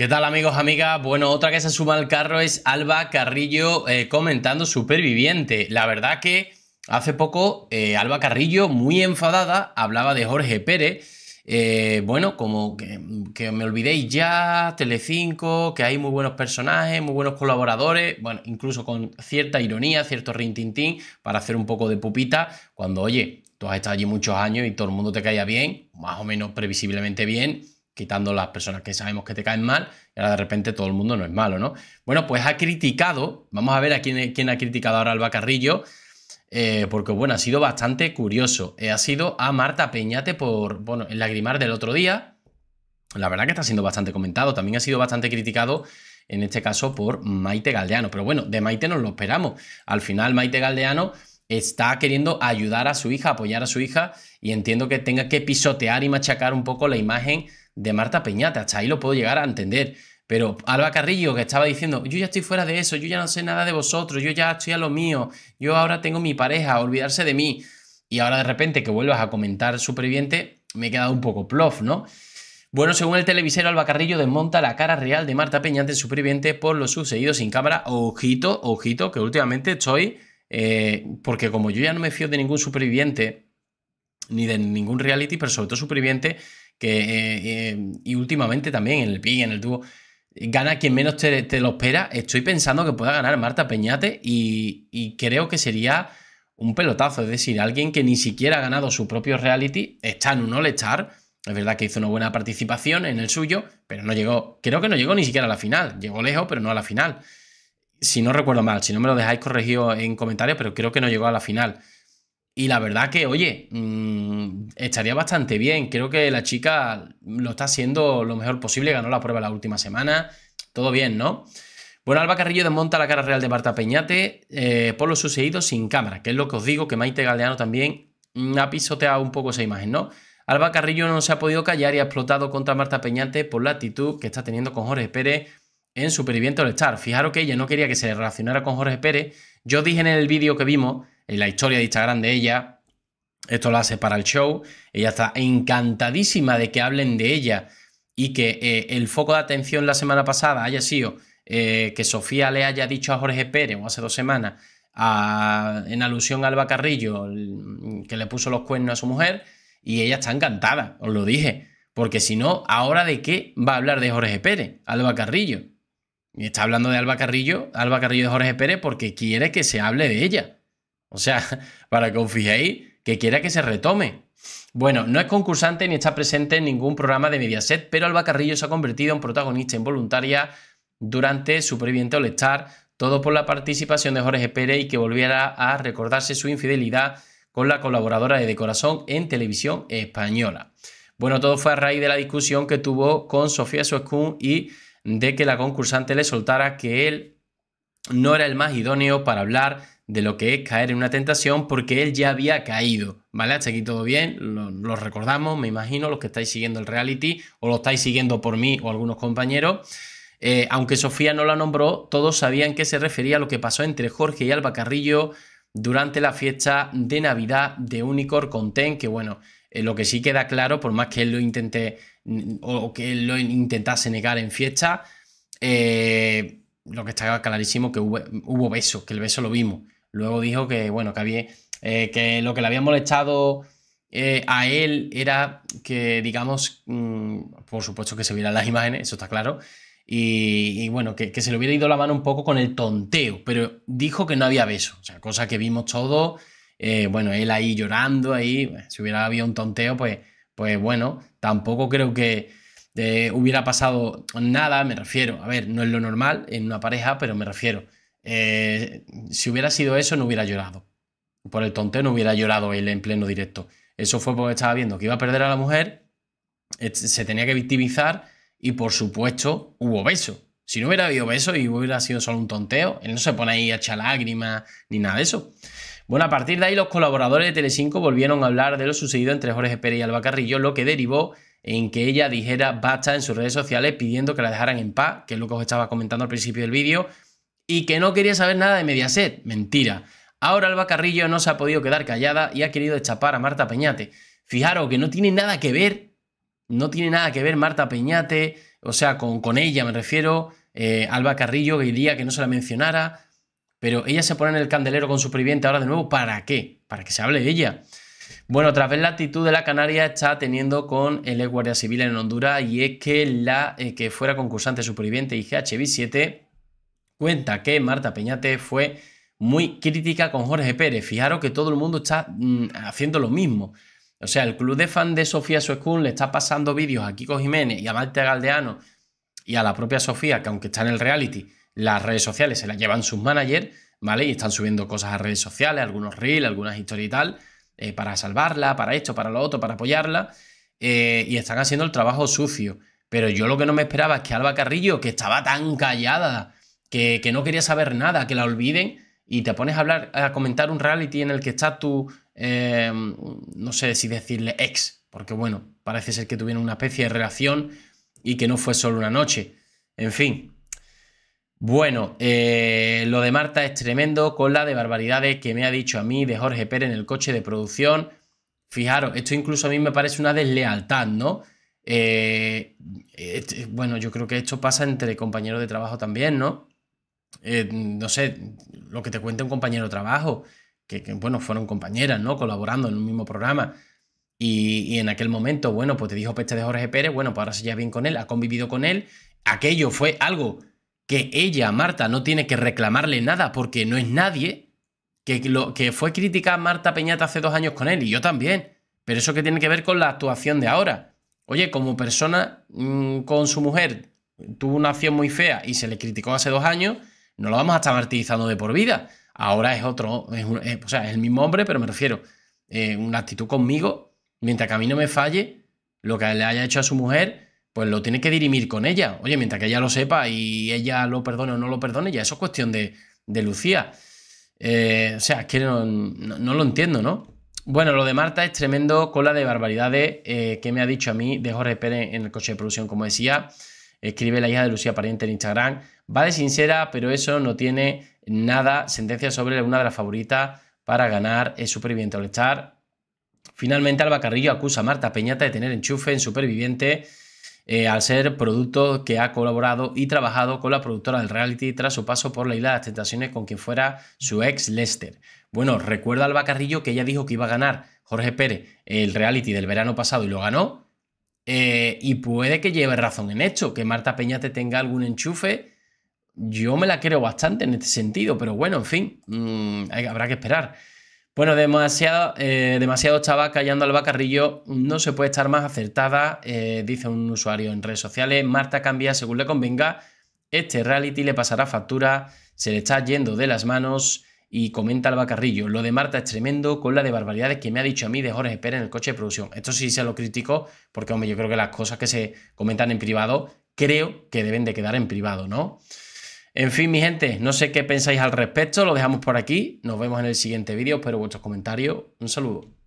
¿Qué tal amigos, amigas? Bueno, otra que se suma al carro es Alba Carrillo eh, comentando Superviviente. La verdad que hace poco eh, Alba Carrillo, muy enfadada, hablaba de Jorge Pérez. Eh, bueno, como que, me olvidéis ya, Telecinco, que hay muy buenos personajes, muy buenos colaboradores, bueno, incluso con cierta ironía, cierto rintintín, para hacer un poco de pupita, cuando, oye, tú has estado allí muchos años y todo el mundo te caía bien, más o menos previsiblemente bien, quitando las personas que sabemos que te caen mal, y ahora de repente todo el mundo no es malo, ¿no? Bueno, pues ha criticado, vamos a ver a quién, ha criticado ahora Alba Carrillo, eh, porque bueno, ha sido bastante curioso. Eh, ha sido a Marta Peñate por, bueno, el lagrimar del otro día. La verdad que está siendo bastante comentado, también ha sido bastante criticado en este caso por Maite Galdeano. Pero bueno, de Maite nos lo esperamos. Al final Maite Galdeano está queriendo ayudar a su hija, apoyar a su hija y entiendo que tenga que pisotear y machacar un poco la imagen de Marta Peñata. Hasta ahí lo puedo llegar a entender. Pero Alba Carrillo, que estaba diciendo, yo ya estoy fuera de eso, yo ya no sé nada de vosotros, yo ya estoy a lo mío, yo ahora tengo mi pareja, olvidarse de mí. Y ahora de repente que vuelvas a comentar superviviente, me he quedado un poco plof, ¿no? Bueno, según el televisero, Alba Carrillo desmonta la cara real de Marta Peñante, superviviente, por lo sucedido sin cámara. Ojito, ojito, que últimamente estoy. Eh, porque como yo ya no me fío de ningún superviviente, ni de ningún reality, pero sobre todo superviviente, que, eh, eh, y últimamente también en el PIG, en el dúo, gana quien menos te, lo espera. Estoy pensando que pueda ganar Marta Peñate y, creo que sería un pelotazo. Es decir, alguien que ni siquiera ha ganado su propio reality, está en un All-Star. Es verdad que hizo una buena participación en el suyo, pero no llegó, creo que no llegó ni siquiera a la final. Llegó lejos, pero no a la final. Si no recuerdo mal, si no me lo dejáis corregido en comentarios, pero creo que no llegó a la final. Y la verdad que, oye, mm, estaría bastante bien. Creo que la chica lo está haciendo lo mejor posible. Ganó la prueba la última semana. Todo bien, ¿no? Bueno, Alba Carrillo desmonta la cara real de Marta Peñate eh, por lo sucedido sin cámara, que es lo que os digo, que Maite Galdeano también mm, ha pisoteado un poco esa imagen, ¿no? Alba Carrillo no se ha podido callar y ha explotado contra Marta Peñate por la actitud que está teniendo con Jorge Pérez en Superviviente all Star. Fijaros que ella no quería que se relacionara con Jorge Pérez. Yo dije en el vídeo que vimos la historia de Instagram de ella. Esto lo hace para el show. Ella está encantadísima de que hablen de ella y que eh, el foco de atención la semana pasada haya sido eh, que Sofía le haya dicho a Jorge Pérez, o hace dos semanas, en alusión a Alba Carrillo, mm, que le puso los cuernos a su mujer, y ella está encantada, os lo dije. Porque si no, ¿ahora de qué va a hablar de Jorge Pérez? Alba Carrillo. Y está hablando de Alba Carrillo, Alba Carrillo de Jorge Pérez, porque quiere que se hable de ella. O sea, para que os que quiera que se retome. Bueno, no es concursante ni está presente en ningún programa de Mediaset, pero Alba Carrillo se ha convertido en protagonista involuntaria durante Superviviente All Star, todo por la participación de Jorge Pérez y que volviera a recordarse su infidelidad con la colaboradora de De Corazón en televisión española. Bueno, todo fue a raíz de la discusión que tuvo con Sofía Suescún y de que la concursante le soltara que él no era el más idóneo para hablar de lo que es caer en una tentación porque él ya había caído, ¿vale? Hasta aquí todo bien, lo, recordamos, me imagino, los que estáis siguiendo el reality o lo estáis siguiendo por mí o algunos compañeros. Eh, aunque Sofía no la nombró, todos sabían que se refería a lo que pasó entre Jorge y Alba Carrillo durante la fiesta de Navidad de Unicor con Ten, que bueno, eh, lo que sí queda claro, por más que él lo intente mm, o que él lo intentase negar en fiesta, eh, lo que está clarísimo que hubo, hubo beso, que el beso lo vimos. Luego dijo que, bueno, que, había, eh, que lo que le había molestado eh, a él era que, digamos, mm, por supuesto que se vieran las imágenes, eso está claro, y, bueno, que, se le hubiera ido la mano un poco con el tonteo, pero dijo que no había beso, o sea, cosa que vimos todos, eh, bueno, él ahí llorando, ahí, si hubiera habido un tonteo, pues, pues bueno, tampoco creo que hubiera pasado nada, me refiero, a ver, no es lo normal en una pareja, pero me refiero eh, si hubiera sido eso, no hubiera llorado. Por el tonteo no hubiera llorado él en pleno directo. Eso fue porque estaba viendo que iba a perder a la mujer, eh, se tenía que victimizar y por supuesto hubo beso. Si no hubiera habido beso y hubiera sido solo un tonteo, él no se pone ahí a echar lágrimas ni nada de eso. Bueno, a partir de ahí los colaboradores de Telecinco volvieron a hablar de lo sucedido entre Jorge Pérez y Alba Carrillo, lo que derivó en que ella dijera basta en sus redes sociales pidiendo que la dejaran en paz, que es lo que os estaba comentando al principio del vídeo, y que no quería saber nada de Mediaset. Mentira. Ahora Alba Carrillo no se ha podido quedar callada y ha querido echapar a Marta Peñate. Fijaros que no tiene nada que ver, no tiene nada que ver Marta Peñate, o sea, con, con ella me refiero, eh, Alba Carrillo, que diría que no se la mencionara, pero ella se pone en el candelero con su ahora de nuevo, ¿para qué? Para que se hable de ella. Bueno, otra vez la actitud de la Canaria está teniendo con el ex guardia civil en Honduras y es que la eh, que fuera concursante superviviente ghb 7 cuenta que Marta Peñate fue muy crítica con Jorge Pérez. Fijaros que todo el mundo está mm, haciendo lo mismo. O sea, el club de fan de Sofía Suescún le está pasando vídeos a Kiko Jiménez y a Marta Galdeano y a la propia Sofía, que aunque está en el reality, las redes sociales se las llevan sus managers, ¿vale? Y están subiendo cosas a redes sociales, algunos reels, algunas historias y tal, eh, para salvarla, para esto, para lo otro, para apoyarla. Eh, y están haciendo el trabajo sucio. Pero yo lo que no me esperaba es que Alba Carrillo, que estaba tan callada que, no quería saber nada, que la olviden y te pones a hablar, a comentar un reality en el que está tu, eh, no sé si decirle ex, porque bueno, parece ser que tuvieron una especie de relación y que no fue solo una noche. En fin. Bueno, eh, lo de Marta es tremendo con la de barbaridades que me ha dicho a mí de Jorge Pérez en el coche de producción. Fijaros, esto incluso a mí me parece una deslealtad, ¿no? Eh, bueno, yo creo que esto pasa entre compañeros de trabajo también, ¿no? Eh, no sé, lo que te cuenta un compañero de trabajo, que, bueno, fueron compañeras, ¿no? Colaborando en un mismo programa. Y, en aquel momento, bueno, pues te dijo peste de Jorge Pérez, bueno, pues ahora se lleva bien con él, ha convivido con él. Aquello fue algo que ella, Marta, no tiene que reclamarle nada porque no es nadie. Que, lo, que fue crítica Marta Peñata hace dos años con él y yo también. Pero eso que tiene que ver con la actuación de ahora. Oye, como persona mm, con su mujer tuvo una acción muy fea y se le criticó hace dos años, no lo vamos a estar martirizando de por vida. Ahora es otro, es eh, o sea, es el mismo hombre, pero me refiero, eh, una actitud conmigo, mientras que a mí no me falle lo que le haya hecho a su mujer, pues lo tiene que dirimir con ella. Oye, mientras que ella lo sepa y ella lo perdone o no lo perdone, ya eso es cuestión de, Lucía. Eh, o sea, es que no, lo entiendo, ¿no? Bueno, lo de Marta es tremendo cola de barbaridades que me ha dicho a mí de Jorge Pérez en el coche de producción, como decía. Escribe la hija de Lucía Pariente en Instagram. Va de sincera, pero eso no tiene nada sentencia sobre una de las favoritas para ganar es Superviviente Al estar, Finalmente, Alba Carrillo acusa a Marta Peñata de tener enchufe en Superviviente eh, al ser producto que ha colaborado y trabajado con la productora del reality tras su paso por la Isla de las Tentaciones con quien fuera su ex Lester. Bueno, recuerda Alba Carrillo que ella dijo que iba a ganar Jorge Pérez el reality del verano pasado y lo ganó. Eh, y puede que lleve razón en esto, que Marta Peñate tenga algún enchufe yo me la creo bastante en este sentido, pero bueno, en fin, mm, habrá que esperar. Bueno, demasiado, eh, demasiado callando al bacarrillo, no se puede estar más acertada, eh, dice un usuario en redes sociales. Marta cambia según le convenga, este reality le pasará factura, se le está yendo de las manos y comenta al bacarrillo. Lo de Marta es tremendo con la de barbaridades que me ha dicho a mí de Jorge Pérez en el coche de producción. Esto sí se lo critico porque, hombre, yo creo que las cosas que se comentan en privado creo que deben de quedar en privado, ¿no? En fin, mi gente, no sé qué pensáis al respecto, lo dejamos por aquí. Nos vemos en el siguiente vídeo, espero vuestros comentarios. Un saludo.